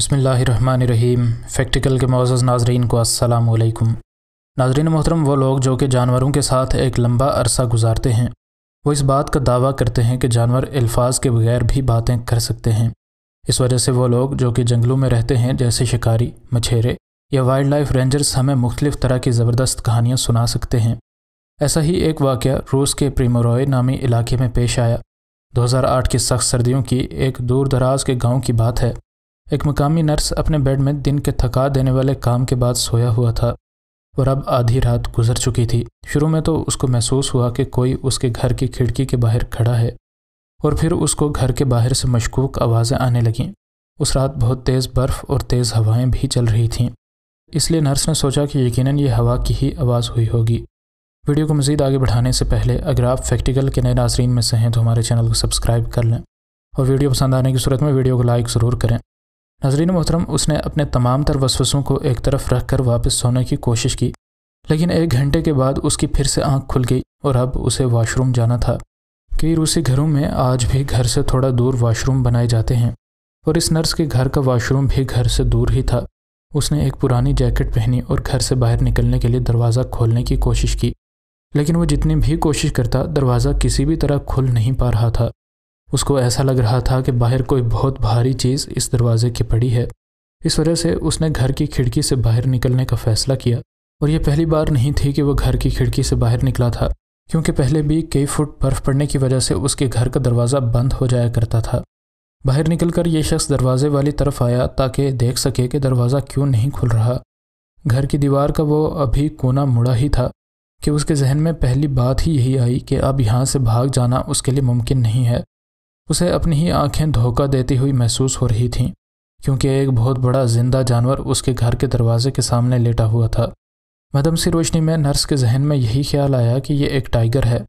बसमीम फैक्टिकल के मोज़ नाजरीन को असलकम नाजरीन मोहतरम वो लोग जो कि जानवरों के साथ एक लंबा अरसा गुजारते हैं वो इस बात का दावा करते हैं कि जानवर अल्फाज के बगैर भी बातें कर सकते हैं इस वजह से वो लोग जो कि जंगलों में रहते हैं जैसे शिकारी मछेरे या वाइल्ड लाइफ रेंजर्स हमें मुख्तलिफ़ तरह की ज़बरदस्त कहानियाँ सुना सकते हैं ऐसा ही एक वाक़ रूस के प्रीमोरॉय नामी इलाके में पेश आया 2008 की सख्त सर्दियों की एक दूर दराज के गांव की बात है एक मकामी नर्स अपने बेड में दिन के थका देने वाले काम के बाद सोया हुआ था और अब आधी रात गुजर चुकी थी शुरू में तो उसको महसूस हुआ कि कोई उसके घर की खिड़की के बाहर खड़ा है और फिर उसको घर के बाहर से मशकूक आवाज़ें आने लगीं उस रात बहुत तेज़ बर्फ़ और तेज़ हवाएं भी चल रही थीं इसलिए नर्स ने सोचा कि यकीनन ये हवा की ही आवाज़ हुई होगी वीडियो को मज़ीद आगे बढ़ाने से पहले अगर आप फैक्टिकल के नए नाजरीन में से हैं तो हमारे चैनल को सब्सक्राइब कर लें और वीडियो पसंद आने की सूरत में वीडियो को लाइक ज़रूर करें नजरीन मोहतरम उसने अपने तमाम तर वसवसों को एक तरफ रख कर वापस सोने की कोशिश की लेकिन एक घंटे के बाद उसकी फिर से आंख खुल गई और अब उसे वॉशरूम जाना था कई रूसी घरों में आज भी घर से थोड़ा दूर वॉशरूम बनाए जाते हैं और इस नर्स के घर का वॉशरूम भी घर से दूर ही था उसने एक पुरानी जैकेट पहनी और घर से बाहर निकलने के लिए दरवाज़ा खोलने की कोशिश की लेकिन वो जितनी भी कोशिश करता दरवाज़ा किसी भी तरह खुल नहीं पा रहा था उसको ऐसा लग रहा था कि बाहर कोई बहुत भारी चीज़ इस दरवाजे की पड़ी है इस वजह से उसने घर की खिड़की से बाहर निकलने का फैसला किया और यह पहली बार नहीं थी कि वह घर की खिड़की से बाहर निकला था क्योंकि पहले भी कई फुट बर्फ़ पड़ने की वजह से उसके घर का दरवाज़ा बंद हो जाया करता था बाहर निकलकर यह शख्स दरवाजे वाली तरफ आया ताकि देख सके कि दरवाज़ा क्यों नहीं खुल रहा घर की दीवार का वो अभी कोना मुड़ा ही था कि उसके जहन में पहली बात ही यही आई कि अब यहाँ से भाग जाना उसके लिए मुमकिन नहीं है उसे अपनी ही आंखें धोखा देती हुई महसूस हो रही थीं क्योंकि एक बहुत बड़ा जिंदा जानवर उसके घर के दरवाजे के सामने लेटा हुआ था मदम सी रोशनी में नर्स के जहन में यही ख्याल आया कि यह एक टाइगर है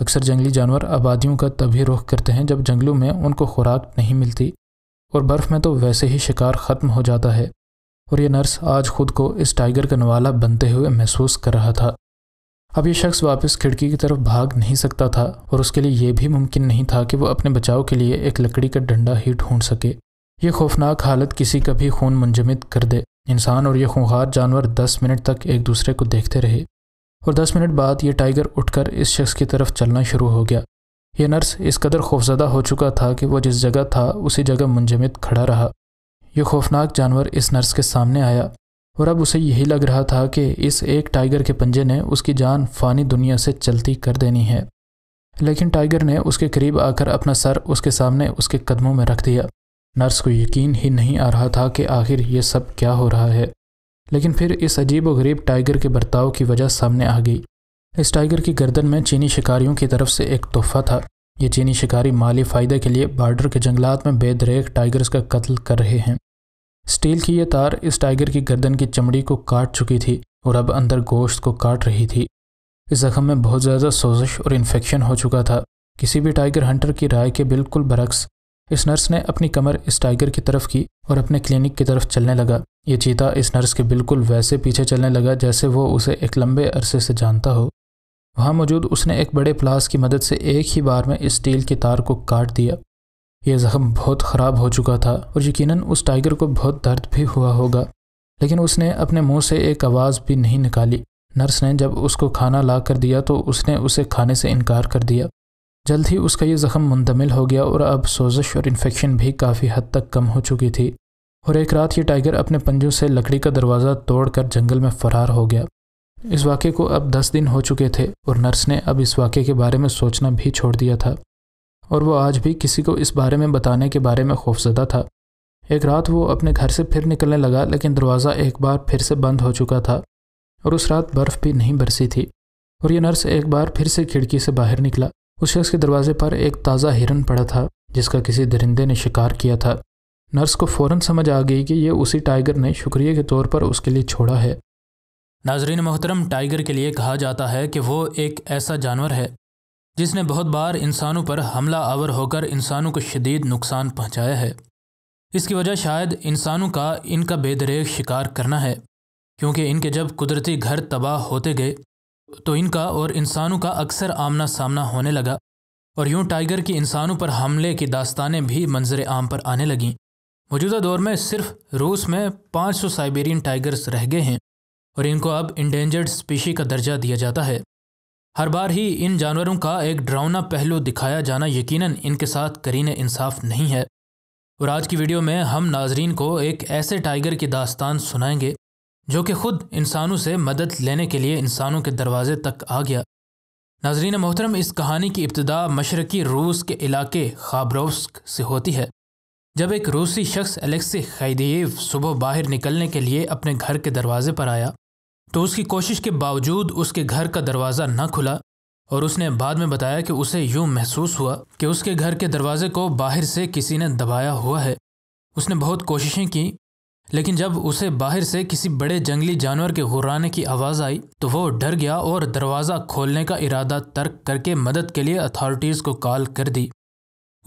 अक्सर जंगली जानवर आबादियों का तभी रुख करते हैं जब जंगलों में उनको खुराक नहीं मिलती और बर्फ़ में तो वैसे ही शिकार ख़त्म हो जाता है और यह नर्स आज खुद को इस टाइगर का नवाला बनते हुए महसूस कर रहा था अब ये शख्स वापस खिड़की की तरफ भाग नहीं सकता था और उसके लिए यह भी मुमकिन नहीं था कि वो अपने बचाव के लिए एक लकड़ी का डंडा ही ढूंढ सके ये खौफनाक हालत किसी का भी खून मंजमद कर दे इंसान और ये खूंखार जानवर दस मिनट तक एक दूसरे को देखते रहे और दस मिनट बाद ये टाइगर उठकर इस शख्स की तरफ चलना शुरू हो गया यह नर्स इस कदर खौफजदा हो चुका था कि वह जिस जगह था उसी जगह मुंजमद खड़ा रहा यह खौफनाक जानवर इस नर्स के सामने आया और अब उसे यही लग रहा था कि इस एक टाइगर के पंजे ने उसकी जान फानी दुनिया से चलती कर देनी है लेकिन टाइगर ने उसके करीब आकर अपना सर उसके सामने उसके कदमों में रख दिया नर्स को यकीन ही नहीं आ रहा था कि आखिर ये सब क्या हो रहा है लेकिन फिर इस अजीब व गरीब टाइगर के बर्ताव की वजह सामने आ गई इस टाइगर की गर्दन में चीनी शिकारियों की तरफ से एक तोहफा था ये चीनी शिकारी माली फ़ायदे के लिए बार्डर के जंगलात में बेदरेख टाइगर्स का कत्ल कर रहे हैं स्टील की ये तार इस टाइगर की गर्दन की चमड़ी को काट चुकी थी और अब अंदर गोश्त को काट रही थी इस जख्म में बहुत ज़्यादा सोजिश और इन्फेक्शन हो चुका था किसी भी टाइगर हंटर की राय के बिल्कुल बरक्स इस नर्स ने अपनी कमर इस टाइगर की तरफ की और अपने क्लिनिक की तरफ चलने लगा ये चीता इस नर्स के बिल्कुल वैसे पीछे चलने लगा जैसे वो उसे एक लंबे अरसे से जानता हो वहाँ मौजूद उसने एक बड़े प्लास की मदद से एक ही बार में इस स्टील की तार को काट दिया यह ज़ख्म बहुत ख़राब हो चुका था और यकीनन उस टाइगर को बहुत दर्द भी हुआ होगा लेकिन उसने अपने मुंह से एक आवाज़ भी नहीं निकाली नर्स ने जब उसको खाना ला कर दिया तो उसने उसे खाने से इनकार कर दिया जल्द ही उसका यह ज़ख़म मुंतमिल हो गया और अब सोजश और इन्फेक्शन भी काफ़ी हद तक कम हो चुकी थी और एक रात ये टाइगर अपने पंजों से लकड़ी का दरवाज़ा तोड़कर जंगल में फ़रार हो गया इस वाक़े को अब दस दिन हो चुके थे और नर्स ने अब इस वाक़े के बारे में सोचना भी छोड़ दिया था और वो आज भी किसी को इस बारे में बताने के बारे में खौफजदा था एक रात वो अपने घर से फिर निकलने लगा लेकिन दरवाज़ा एक बार फिर से बंद हो चुका था और उस रात बर्फ़ भी नहीं बरसी थी और यह नर्स एक बार फिर से खिड़की से बाहर निकला उस शख्स के दरवाजे पर एक ताज़ा हिरन पड़ा था जिसका किसी दरिंदे ने शिकार किया था नर्स को फ़ौरन समझ आ गई कि यह उसी टाइगर ने शुक्रिया के तौर पर उसके लिए छोड़ा है नाजरीन मोहतरम टाइगर के लिए कहा जाता है कि वो एक ऐसा जानवर है जिसने बहुत बार इंसानों पर हमला आवर होकर इंसानों को शदीद नुकसान पहुंचाया है इसकी वजह शायद इंसानों का इनका बेदरेग शिकार करना है क्योंकि इनके जब कुदरती घर तबाह होते गए तो इनका और इंसानों का अक्सर आमना सामना होने लगा और यूं टाइगर की इंसानों पर हमले की दास्तानें भी मंजर आम पर आने लगीं मौजूदा दौर में सिर्फ रूस में 500 साइबेरियन टाइगर्स रह गए हैं और इनको अब इंडेंजर्ड स्पीशी का दर्जा दिया जाता है हर बार ही इन जानवरों का एक ड्राउना पहलू दिखाया जाना यकीनन इनके साथ करीन इंसाफ नहीं है और आज की वीडियो में हम नाजरीन को एक ऐसे टाइगर की दास्तान सुनाएंगे जो कि खुद इंसानों से मदद लेने के लिए इंसानों के दरवाजे तक आ गया नाजरीन मोहतरम इस कहानी की इब्तदा मशरकी रूस के इलाके खाबरोस्क से होती है जब एक रूसी शख्स एलेक्सी खैदीव सुबह बाहर निकलने के लिए अपने घर के दरवाजे पर आया तो उसकी कोशिश के बावजूद उसके घर का दरवाज़ा न खुला और उसने बाद में बताया कि उसे यूं महसूस हुआ कि उसके घर के दरवाजे को बाहर से किसी ने दबाया हुआ है उसने बहुत कोशिशें की लेकिन जब उसे बाहर से किसी बड़े जंगली जानवर के हुराने की आवाज़ आई तो वो डर गया और दरवाज़ा खोलने का इरादा तर्क करके मदद के लिए अथॉरिटीज़ को कॉल कर दी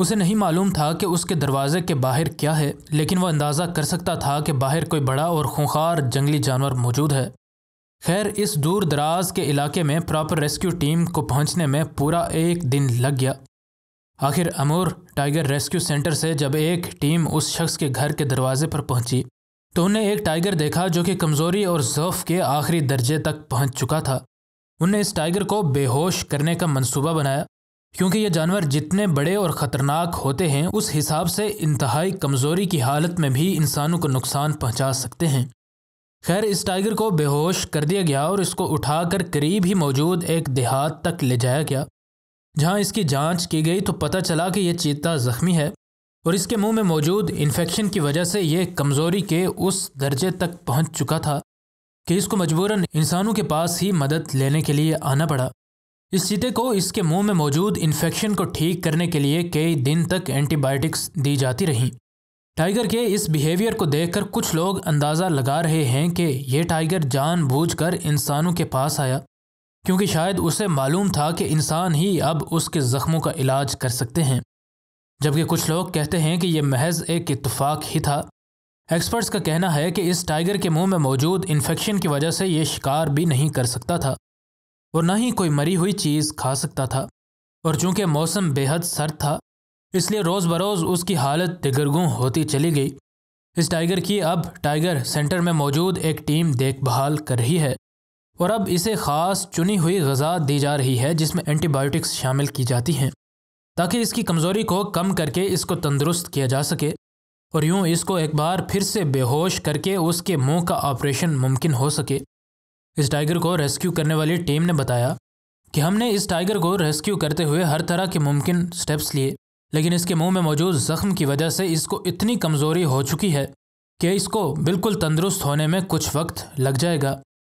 उसे नहीं मालूम था कि उसके दरवाजे के बाहर क्या है लेकिन वह अंदाज़ा कर सकता था कि बाहर कोई बड़ा और खूंखार जंगली जानवर मौजूद है खैर इस दूर दराज के इलाके में प्रॉपर रेस्क्यू टीम को पहुंचने में पूरा एक दिन लग गया आखिर अमूर टाइगर रेस्क्यू सेंटर से जब एक टीम उस शख्स के घर के दरवाजे पर पहुंची तो उन्हें एक टाइगर देखा जो कि कमज़ोरी और ज़ौफ़ के आखिरी दर्जे तक पहुंच चुका था उन्हें इस टाइगर को बेहोश करने का मंसूबा बनाया क्योंकि ये जानवर जितने बड़े और ख़तरनाक होते हैं उस हिसाब से इंतहाई कमज़ोरी की हालत में भी इंसानों को नुकसान पहुंचा सकते हैं खैर इस टाइगर को बेहोश कर दिया गया और इसको उठाकर करीब ही मौजूद एक देहात तक ले जाया गया जहां इसकी जांच की गई तो पता चला कि यह चीता ज़ख्मी है और इसके मुंह में मौजूद इन्फेक्शन की वजह से यह कमज़ोरी के उस दर्जे तक पहुंच चुका था कि इसको मजबूरन इंसानों के पास ही मदद लेने के लिए आना पड़ा इस चीते को इसके मुंह में मौजूद इन्फेक्शन को ठीक करने के लिए कई दिन तक एंटीबायोटिक्स दी जाती रहीं टाइगर के इस बिहेवियर को देखकर कुछ लोग अंदाज़ा लगा रहे हैं कि यह टाइगर जानबूझकर इंसानों के पास आया क्योंकि शायद उसे मालूम था कि इंसान ही अब उसके ज़ख्मों का इलाज कर सकते हैं जबकि कुछ लोग कहते हैं कि यह महज एक इतफाक़ ही था एक्सपर्ट्स का कहना है कि इस टाइगर के मुंह में मौजूद इन्फेक्शन की वजह से यह शिकार भी नहीं कर सकता था और ना ही कोई मरी हुई चीज़ खा सकता था और चूंकि मौसम बेहद सर्द था इसलिए रोज़ बरोज़ उसकी हालत दिगरगों होती चली गई इस टाइगर की अब टाइगर सेंटर में मौजूद एक टीम देखभाल कर रही है और अब इसे ख़ास चुनी हुई गज़ा दी जा रही है जिसमें एंटीबायोटिक्स शामिल की जाती हैं ताकि इसकी कमज़ोरी को कम करके इसको तंदुरुस्त किया जा सके और यूँ इसको एक बार फिर से बेहोश करके उसके मुंह का ऑपरेशन मुमकिन हो सके इस टाइगर को रेस्क्यू करने वाली टीम ने बताया कि हमने इस टाइगर को रेस्क्यू करते हुए हर तरह के मुमकिन स्टेप्स लिए लेकिन इसके मुंह में मौजूद जख्म की वजह से इसको इतनी कमज़ोरी हो चुकी है कि इसको बिल्कुल तंदुरुस्त होने में कुछ वक्त लग जाएगा